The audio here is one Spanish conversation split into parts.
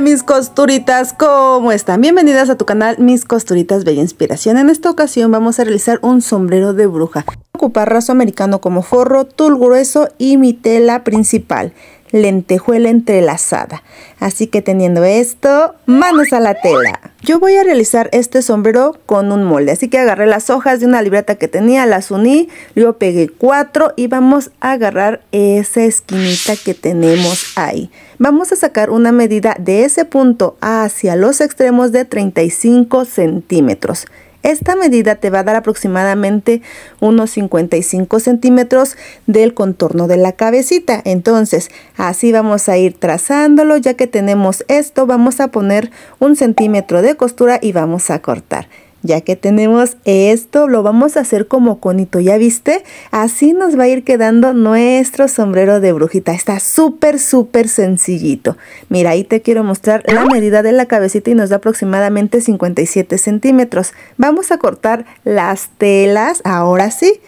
mis costuritas, ¿cómo están? Bienvenidas a tu canal Mis Costuritas Bella Inspiración. En esta ocasión vamos a realizar un sombrero de bruja. Ocupar raso americano como forro, tul grueso y mi tela principal lentejuela entrelazada. Así que teniendo esto, manos a la tela. Yo voy a realizar este sombrero con un molde, así que agarré las hojas de una libreta que tenía, las uní, luego pegué cuatro y vamos a agarrar esa esquinita que tenemos ahí. Vamos a sacar una medida de ese punto hacia los extremos de 35 centímetros. Esta medida te va a dar aproximadamente unos 55 centímetros del contorno de la cabecita. Entonces, así vamos a ir trazándolo. Ya que tenemos esto, vamos a poner un centímetro de costura y vamos a cortar. Ya que tenemos esto, lo vamos a hacer como conito, ¿ya viste? Así nos va a ir quedando nuestro sombrero de brujita. Está súper, súper sencillito. Mira, ahí te quiero mostrar la medida de la cabecita y nos da aproximadamente 57 centímetros. Vamos a cortar las telas, ahora sí.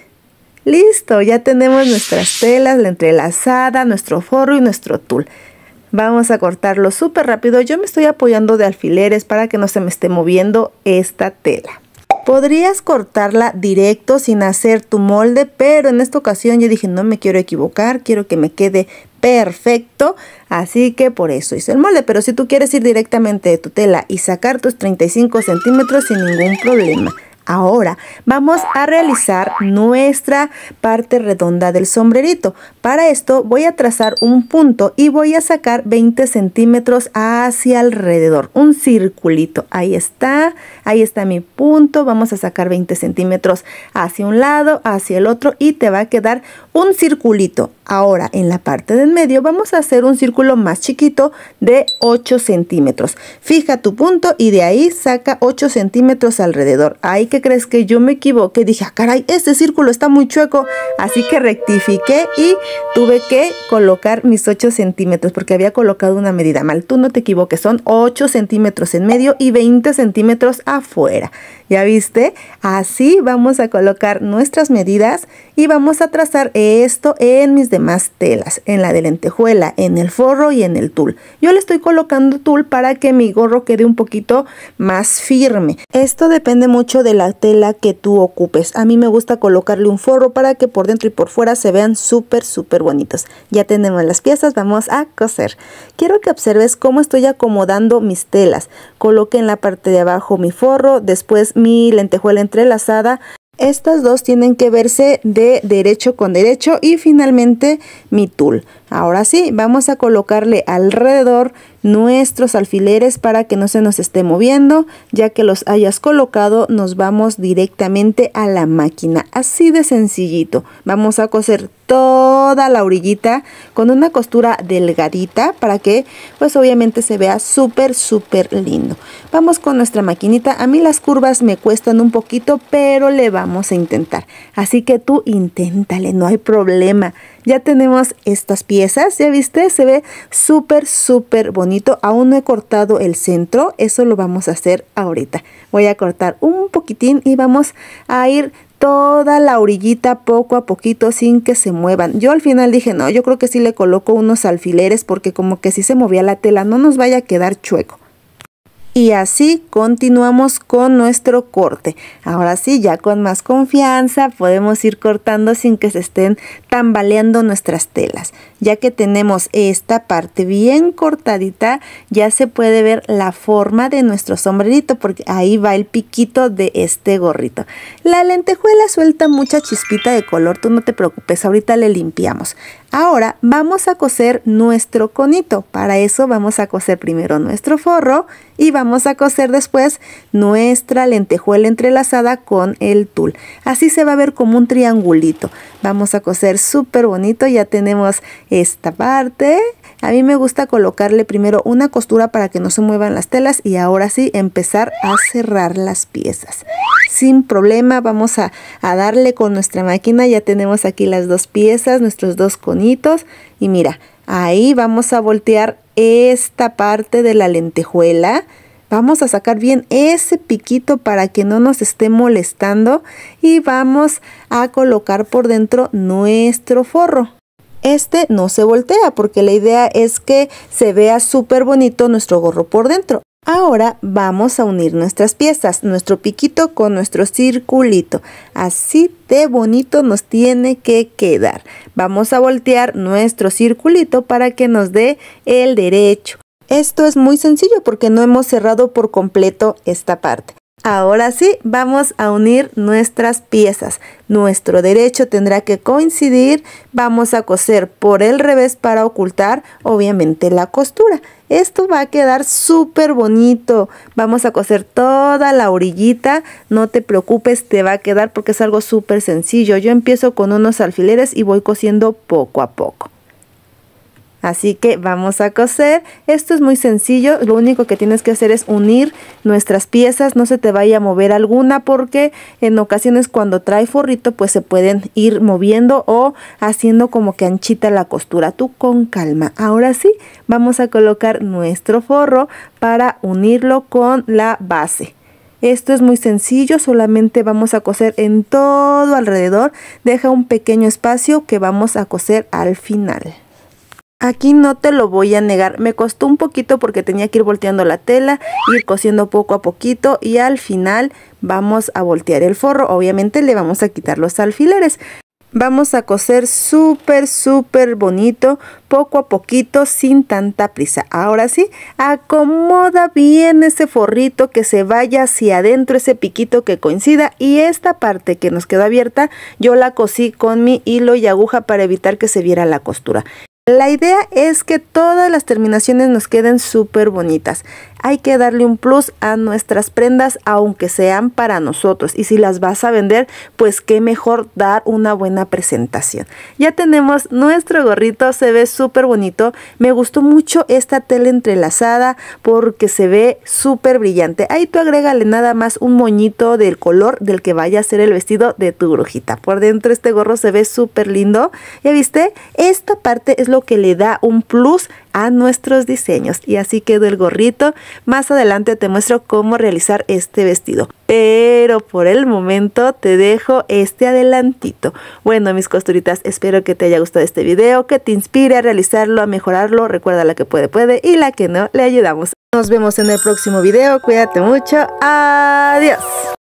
Listo, ya tenemos nuestras telas, la entrelazada, nuestro forro y nuestro tul. Vamos a cortarlo súper rápido. Yo me estoy apoyando de alfileres para que no se me esté moviendo esta tela. Podrías cortarla directo sin hacer tu molde, pero en esta ocasión yo dije no me quiero equivocar, quiero que me quede perfecto, así que por eso hice el molde. Pero si tú quieres ir directamente de tu tela y sacar tus 35 centímetros sin ningún problema, Ahora vamos a realizar nuestra parte redonda del sombrerito. Para esto voy a trazar un punto y voy a sacar 20 centímetros hacia alrededor, un circulito. Ahí está, ahí está mi punto. Vamos a sacar 20 centímetros hacia un lado, hacia el otro y te va a quedar un circulito. Ahora en la parte del medio vamos a hacer un círculo más chiquito de 8 centímetros. Fija tu punto y de ahí saca 8 centímetros alrededor. Hay que crees? Que yo me equivoqué. Dije, ah, caray, este círculo está muy chueco. Así que rectifiqué y tuve que colocar mis 8 centímetros porque había colocado una medida mal. Tú no te equivoques, son 8 centímetros en medio y 20 centímetros afuera. ¿Ya viste? Así vamos a colocar nuestras medidas y vamos a trazar esto en mis demás telas, en la de lentejuela, en el forro y en el tul. Yo le estoy colocando tul para que mi gorro quede un poquito más firme. Esto depende mucho de la tela que tú ocupes. A mí me gusta colocarle un forro para que por dentro y por fuera se vean súper, súper bonitos. Ya tenemos las piezas, vamos a coser. Quiero que observes cómo estoy acomodando mis telas. coloque en la parte de abajo mi forro, después mi lentejuela entrelazada. Estas dos tienen que verse de derecho con derecho y finalmente mi tul. Ahora sí, vamos a colocarle alrededor nuestros alfileres para que no se nos esté moviendo. Ya que los hayas colocado, nos vamos directamente a la máquina. Así de sencillito. Vamos a coser toda la orillita con una costura delgadita para que pues obviamente se vea súper, súper lindo. Vamos con nuestra maquinita. A mí las curvas me cuestan un poquito, pero le vamos a intentar. Así que tú inténtale, no hay problema. Ya tenemos estas piezas, ya viste, se ve súper, súper bonito. Aún no he cortado el centro, eso lo vamos a hacer ahorita. Voy a cortar un poquitín y vamos a ir toda la orillita poco a poquito sin que se muevan. Yo al final dije, no, yo creo que sí le coloco unos alfileres porque como que si se movía la tela no nos vaya a quedar chueco. Y así continuamos con nuestro corte. Ahora sí, ya con más confianza podemos ir cortando sin que se estén tambaleando nuestras telas. Ya que tenemos esta parte bien cortadita, ya se puede ver la forma de nuestro sombrerito porque ahí va el piquito de este gorrito. La lentejuela suelta mucha chispita de color, tú no te preocupes, ahorita le limpiamos. Ahora vamos a coser nuestro conito. Para eso vamos a coser primero nuestro forro y vamos a coser después nuestra lentejuela entrelazada con el tul. Así se va a ver como un triangulito. Vamos a coser súper bonito. Ya tenemos esta parte. A mí me gusta colocarle primero una costura para que no se muevan las telas y ahora sí empezar a cerrar las piezas. Sin problema vamos a, a darle con nuestra máquina. Ya tenemos aquí las dos piezas, nuestros dos conitos y mira, ahí vamos a voltear esta parte de la lentejuela. Vamos a sacar bien ese piquito para que no nos esté molestando y vamos a colocar por dentro nuestro forro este no se voltea porque la idea es que se vea súper bonito nuestro gorro por dentro. Ahora vamos a unir nuestras piezas, nuestro piquito con nuestro circulito. Así de bonito nos tiene que quedar. Vamos a voltear nuestro circulito para que nos dé el derecho. Esto es muy sencillo porque no hemos cerrado por completo esta parte. Ahora sí, vamos a unir nuestras piezas. Nuestro derecho tendrá que coincidir. Vamos a coser por el revés para ocultar, obviamente, la costura. Esto va a quedar súper bonito. Vamos a coser toda la orillita. No te preocupes, te va a quedar porque es algo súper sencillo. Yo empiezo con unos alfileres y voy cosiendo poco a poco. Así que vamos a coser. Esto es muy sencillo, lo único que tienes que hacer es unir nuestras piezas, no se te vaya a mover alguna porque en ocasiones cuando trae forrito pues se pueden ir moviendo o haciendo como que anchita la costura. Tú con calma. Ahora sí, vamos a colocar nuestro forro para unirlo con la base. Esto es muy sencillo, solamente vamos a coser en todo alrededor. Deja un pequeño espacio que vamos a coser al final. Aquí no te lo voy a negar, me costó un poquito porque tenía que ir volteando la tela, ir cosiendo poco a poquito y al final vamos a voltear el forro. Obviamente le vamos a quitar los alfileres. Vamos a coser súper, súper bonito, poco a poquito, sin tanta prisa. Ahora sí, acomoda bien ese forrito que se vaya hacia adentro, ese piquito que coincida. Y esta parte que nos quedó abierta, yo la cosí con mi hilo y aguja para evitar que se viera la costura. La idea es que todas las terminaciones nos queden súper bonitas hay que darle un plus a nuestras prendas, aunque sean para nosotros. Y si las vas a vender, pues qué mejor dar una buena presentación. Ya tenemos nuestro gorrito, se ve súper bonito. Me gustó mucho esta tela entrelazada porque se ve súper brillante. Ahí tú agrégale nada más un moñito del color del que vaya a ser el vestido de tu brujita. Por dentro este gorro se ve súper lindo. ¿Ya viste? Esta parte es lo que le da un plus a nuestros diseños. Y así quedó el gorrito. Más adelante te muestro cómo realizar este vestido. Pero por el momento te dejo este adelantito. Bueno, mis costuritas, espero que te haya gustado este video, que te inspire a realizarlo, a mejorarlo. Recuerda la que puede, puede y la que no, le ayudamos. Nos vemos en el próximo video. Cuídate mucho. Adiós.